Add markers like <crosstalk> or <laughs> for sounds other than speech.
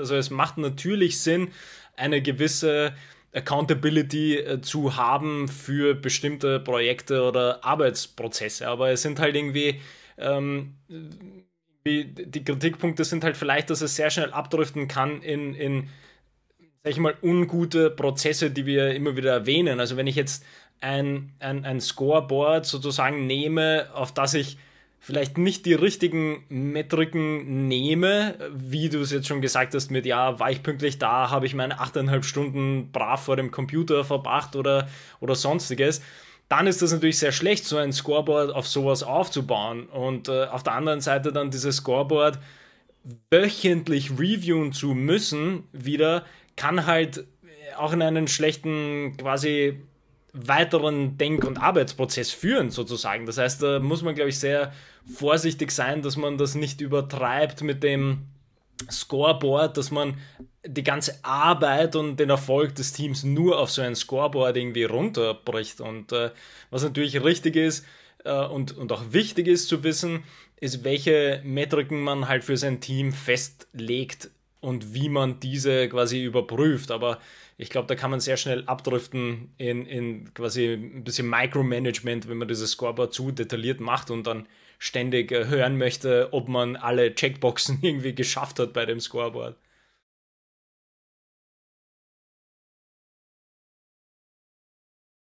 Also es macht natürlich Sinn, eine gewisse Accountability äh, zu haben für bestimmte Projekte oder Arbeitsprozesse. Aber es sind halt irgendwie, ähm, die Kritikpunkte sind halt vielleicht, dass es sehr schnell abdriften kann in, in sag ich mal, ungute Prozesse, die wir immer wieder erwähnen. Also wenn ich jetzt ein, ein, ein Scoreboard sozusagen nehme, auf das ich vielleicht nicht die richtigen Metriken nehme, wie du es jetzt schon gesagt hast, mit ja, war ich pünktlich da, habe ich meine 8,5 Stunden brav vor dem Computer verbracht oder, oder sonstiges, dann ist das natürlich sehr schlecht, so ein Scoreboard auf sowas aufzubauen. Und äh, auf der anderen Seite dann dieses Scoreboard wöchentlich reviewen zu müssen, wieder, kann halt auch in einen schlechten quasi weiteren Denk- und Arbeitsprozess führen, sozusagen. Das heißt, da muss man, glaube ich, sehr vorsichtig sein, dass man das nicht übertreibt mit dem Scoreboard, dass man die ganze Arbeit und den Erfolg des Teams nur auf so ein Scoreboard irgendwie runterbricht. Und äh, was natürlich richtig ist äh, und, und auch wichtig ist zu wissen, ist, welche Metriken man halt für sein Team festlegt, und wie man diese quasi überprüft. Aber ich glaube, da kann man sehr schnell abdriften in, in quasi ein bisschen Micromanagement, wenn man dieses Scoreboard zu detailliert macht und dann ständig äh, hören möchte, ob man alle Checkboxen <laughs> irgendwie geschafft hat bei dem Scoreboard.